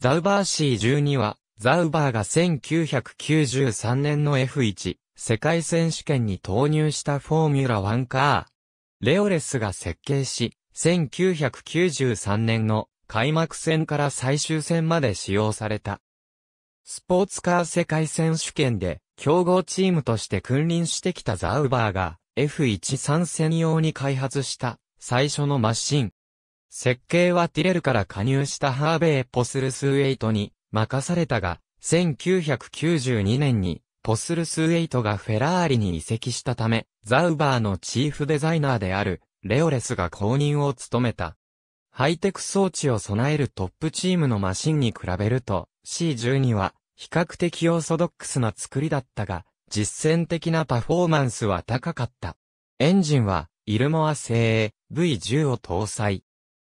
ザウバー C12 は、ザウバーが1993年の F1 世界選手権に投入したフォーミュラワンカー。レオレスが設計し、1993年の開幕戦から最終戦まで使用された。スポーツカー世界選手権で強豪チームとして君臨してきたザウバーが F1 参戦用に開発した最初のマシン設計はティレルから加入したハーベイ・ポスルスウェイトに任されたが、1992年にポスルスウェイトがフェラーリに移籍したため、ザウバーのチーフデザイナーであるレオレスが公認を務めた。ハイテク装置を備えるトップチームのマシンに比べると C12 は比較的オーソドックスな作りだったが、実践的なパフォーマンスは高かった。エンジンはイルモア製 V10 を搭載。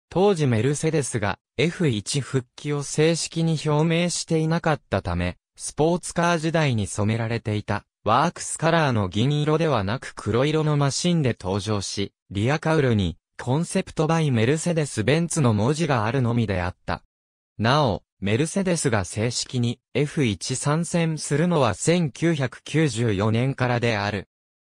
当時メルセデスが F1 復帰を正式に表明していなかったため、スポーツカー時代に染められていたワークスカラーの銀色ではなく黒色のマシンで登場し、リアカウルにコンセプトバイメルセデスベンツの文字があるのみであった。なお、メルセデスが正式に F1 参戦するのは1994年からである。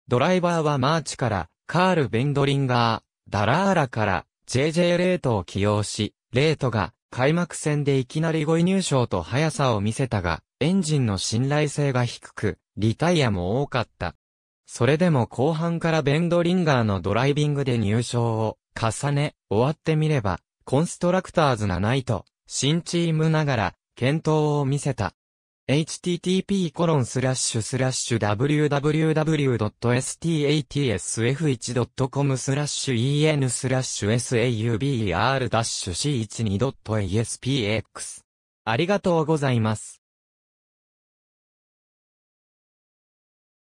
ドライバーはマーチから、カール・ベンドリンガー、ダラーラから、JJ レートを起用し、レートが開幕戦でいきなり5位入賞と速さを見せたが、エンジンの信頼性が低く、リタイアも多かった。それでも後半からベンドリンガーのドライビングで入賞を重ね、終わってみれば、コンストラクターズがないと、新チームながら、検討を見せた。http://www.statsf1.com en sauber-c12.aspx ありがとうございます。